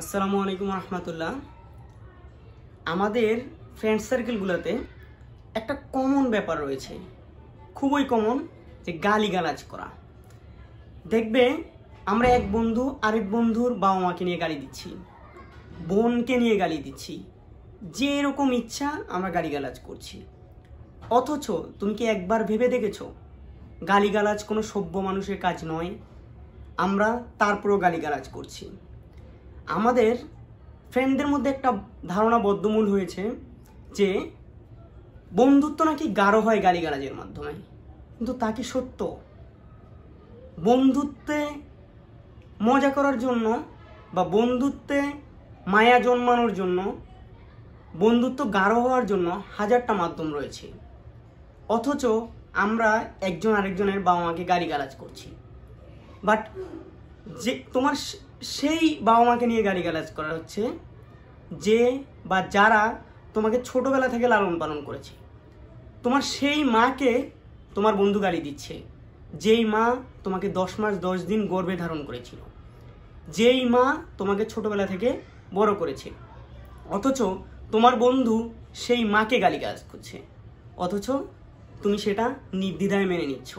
আসসালামু আলাইকুম রহমতুল্লাহ আমাদের ফ্রেন্ড সার্কেলগুলোতে একটা কমন ব্যাপার রয়েছে খুবই কমন যে গালিগালাজ করা দেখবে আমরা এক বন্ধু আরেক বন্ধুর বাবা মাকে নিয়ে গালি দিচ্ছি বোনকে নিয়ে গালি দিচ্ছি যে এরকম ইচ্ছা আমরা গালিগালাজ করছি অথচ তুমি কি একবার ভেবে দেখেছ গালিগালাজ কোনো সভ্য মানুষের কাজ নয় আমরা তারপরেও গালিগালাজ করছি আমাদের ফ্রেন্ডদের মধ্যে একটা ধারণা বদ্ধমূল হয়েছে যে বন্ধুত্ব নাকি গাঢ় হয় গালিগালাজের মাধ্যমে কিন্তু তা কি সত্য বন্ধুত্বে মজা করার জন্য বা বন্ধুত্বে মায়া জন্মানোর জন্য বন্ধুত্ব গাঢ় হওয়ার জন্য হাজারটা মাধ্যম রয়েছে অথচ আমরা একজন আরেকজনের বাবা মাকে গালিগালাজ করছি বাট যে তোমার সেই বাবা মাকে নিয়ে গালিগালাজ করা হচ্ছে যে বা যারা তোমাকে ছোটোবেলা থেকে লালন পালন করেছে তোমার সেই মাকে তোমার বন্ধু গালি দিচ্ছে যেই মা তোমাকে দশ মাস দশ দিন গর্বে ধারণ করেছিল যেই মা তোমাকে ছোটোবেলা থেকে বড় করেছে অথচ তোমার বন্ধু সেই মাকে গালিগালাজ করছে অথচ তুমি সেটা নির্দ্বিধায় মেনে নিচ্ছ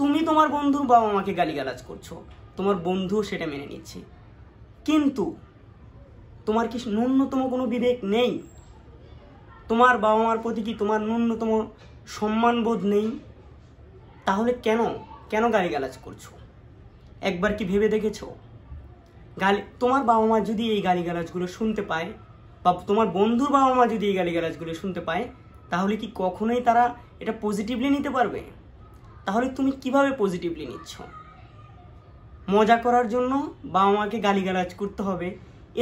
তুমি তোমার বন্ধুর বাবা মাকে গালিগালাজ করছো তোমার বন্ধু সেটা মেনে নিচ্ছে কিন্তু তোমার কি ন্যূনতম কোনো বিবেক নেই তোমার বাবা মার প্রতি কি তোমার ন্যূনতম সম্মানবোধ নেই তাহলে কেন কেন গালিগালাজ করছো একবার কি ভেবে দেখেছ গালি তোমার বাবা মা যদি এই গালিগালাজগুলো শুনতে পায় বা তোমার বন্ধুর বাবা মা যদি এই গালিগালাজগুলো শুনতে পায় তাহলে কি কখনোই তারা এটা পজিটিভলি নিতে পারবে তাহলে তুমি কিভাবে পজিটিভলি নিচ্ছ মজা করার জন্য বাবা মাকে গালিগালাজ করতে হবে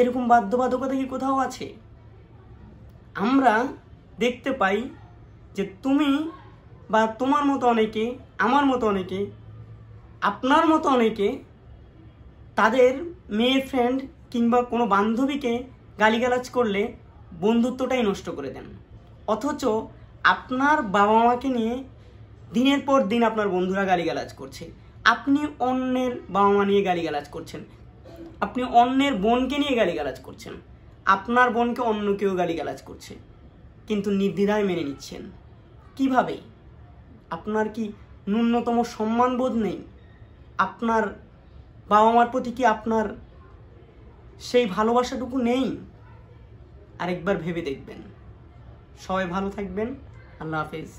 এরকম বাধ্যবাধকতা কি কোথাও আছে আমরা দেখতে পাই যে তুমি বা তোমার মতো অনেকে আমার মতো অনেকে আপনার মতো অনেকে তাদের মেয়ের ফ্রেন্ড কিংবা কোনো বান্ধবীকে গালিগালাজ করলে বন্ধুত্বটাই নষ্ট করে দেন অথচ আপনার বাবা মাকে নিয়ে দিনের পর দিন আপনার বন্ধুরা গালিগালাজ করছে আপনি অন্যের বাবা মা নিয়ে গালিগালাজ করছেন আপনি অন্যের বোনকে নিয়ে গালিগালাজ করছেন আপনার বোনকে অন্য কেউ গালিগালাজ করছে কিন্তু নির্দ্বিধায় মেনে নিচ্ছেন কিভাবে আপনার কি ন্যূনতম সম্মানবোধ নেই আপনার বাবা মার প্রতি কি আপনার সেই ভালোবাসাটুকু নেই আরেকবার ভেবে দেখবেন সবাই ভালো থাকবেন আল্লাহ হাফেজ